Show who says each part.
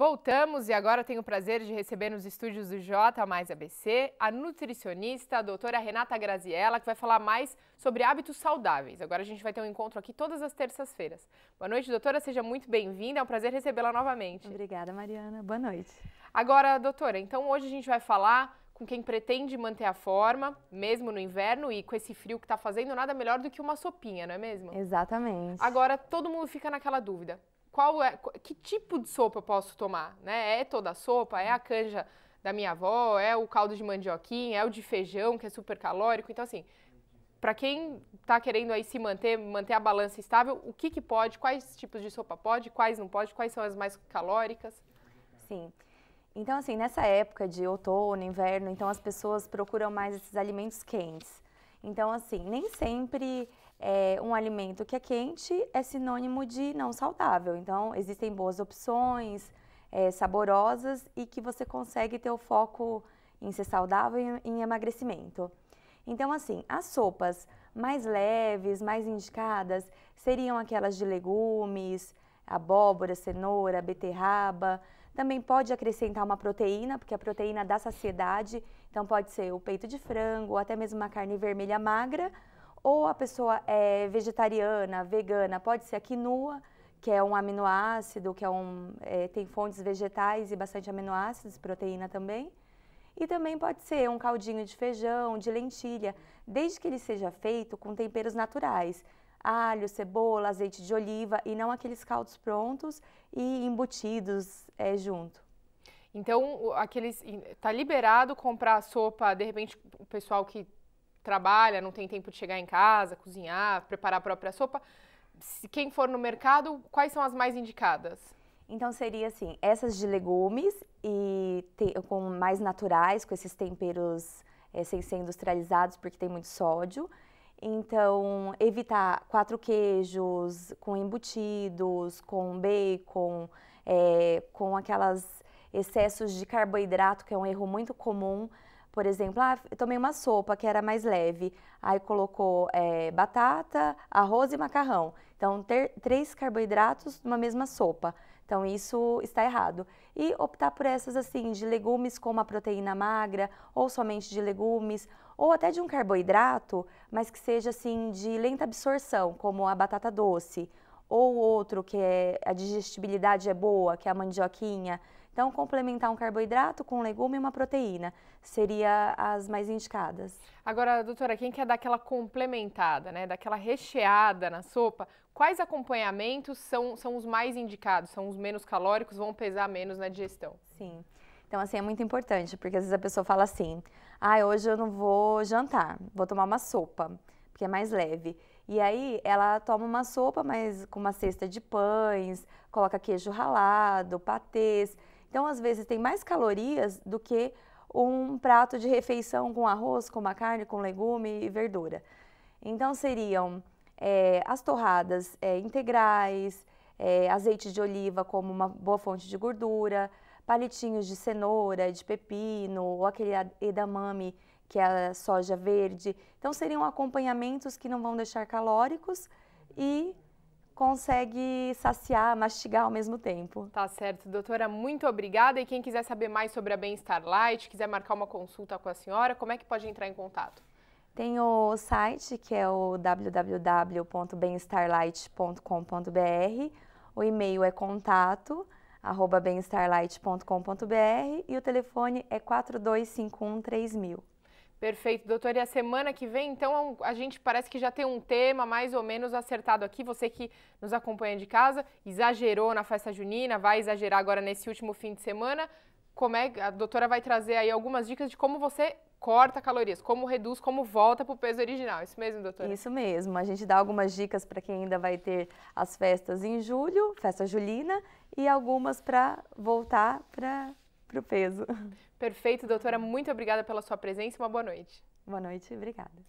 Speaker 1: Voltamos e agora tenho o prazer de receber nos estúdios do J mais ABC a nutricionista, a doutora Renata Graziella, que vai falar mais sobre hábitos saudáveis. Agora a gente vai ter um encontro aqui todas as terças-feiras. Boa noite, doutora, seja muito bem-vinda, é um prazer recebê-la novamente. Obrigada, Mariana. Boa noite. Agora, doutora, então hoje a gente vai falar com quem pretende manter a forma, mesmo no inverno e com esse frio que está fazendo, nada melhor do que uma sopinha, não é mesmo? Exatamente. Agora, todo mundo fica naquela dúvida qual é, que tipo de sopa eu posso tomar, né? É toda a sopa, é a canja da minha avó, é o caldo de mandioquinha, é o de feijão, que é super calórico. Então, assim, para quem está querendo aí se manter, manter a balança estável, o que, que pode, quais tipos de sopa pode, quais não pode, quais são as mais calóricas?
Speaker 2: Sim. Então, assim, nessa época de outono, inverno, então as pessoas procuram mais esses alimentos quentes. Então, assim, nem sempre é, um alimento que é quente é sinônimo de não saudável. Então, existem boas opções, é, saborosas e que você consegue ter o foco em ser saudável e em emagrecimento. Então, assim, as sopas mais leves, mais indicadas, seriam aquelas de legumes, abóbora, cenoura, beterraba. Também pode acrescentar uma proteína, porque a proteína dá saciedade, então pode ser o peito de frango, ou até mesmo uma carne vermelha magra, ou a pessoa é vegetariana, vegana, pode ser a quinua, que é um aminoácido, que é um, é, tem fontes vegetais e bastante aminoácidos, proteína também. E também pode ser um caldinho de feijão, de lentilha, desde que ele seja feito com temperos naturais, alho,
Speaker 1: cebola, azeite de oliva e não aqueles caldos prontos e embutidos é, junto. Então, aqueles está liberado comprar sopa, de repente, o pessoal que trabalha, não tem tempo de chegar em casa, cozinhar, preparar a própria sopa, se quem for no mercado, quais são as mais indicadas? Então seria assim, essas
Speaker 2: de legumes e te, com mais naturais, com esses temperos é, sem ser industrializados, porque tem muito sódio. Então, evitar quatro queijos, com embutidos, com bacon, é, com aquelas excessos de carboidrato, que é um erro muito comum. Por exemplo, ah, eu tomei uma sopa que era mais leve, aí colocou é, batata, arroz e macarrão. Então, ter três carboidratos numa mesma sopa. Então, isso está errado. E optar por essas assim, de legumes com uma proteína magra, ou somente de legumes, ou até de um carboidrato, mas que seja assim de lenta absorção, como a batata doce ou outro que é, a digestibilidade é boa, que é a mandioquinha. Então, complementar um carboidrato com um legume e uma proteína seria as mais
Speaker 1: indicadas. Agora, doutora, quem quer dar aquela complementada, né, daquela recheada na sopa, quais acompanhamentos são, são os mais indicados, são os menos calóricos, vão pesar menos na digestão?
Speaker 2: Sim. Então, assim, é muito importante, porque às vezes a pessoa fala assim, ah, hoje eu não vou jantar, vou tomar uma sopa que é mais leve. E aí ela toma uma sopa, mas com uma cesta de pães, coloca queijo ralado, patês. Então, às vezes, tem mais calorias do que um prato de refeição com arroz, com uma carne, com legume e verdura. Então, seriam é, as torradas é, integrais, é, azeite de oliva como uma boa fonte de gordura, palitinhos de cenoura, de pepino ou aquele edamame que é a soja verde. Então, seriam acompanhamentos que não vão deixar calóricos e consegue saciar, mastigar ao mesmo tempo.
Speaker 1: Tá certo, doutora, muito obrigada. E quem quiser saber mais sobre a Bem-Estar Light, quiser marcar uma consulta com a senhora, como é que pode entrar em contato?
Speaker 2: Tem o site que é o www.bemestarlight.com.br. O e-mail é contato arroba bemestarlight.com.br e o telefone é 4251 3000.
Speaker 1: Perfeito, doutor. E a semana que vem, então, é a gente parece que já tem um tema mais ou menos acertado aqui. Você que nos acompanha de casa, exagerou na festa junina, vai exagerar agora nesse último fim de semana. Como é, a doutora vai trazer aí algumas dicas de como você corta calorias, como reduz, como volta para o peso original. Isso mesmo, doutora? Isso mesmo. A
Speaker 2: gente dá algumas dicas para quem ainda vai ter as festas em julho, festa julina, e algumas para voltar para para o peso.
Speaker 1: Perfeito, doutora. Muito obrigada pela sua presença. Uma boa noite.
Speaker 2: Boa noite, obrigada.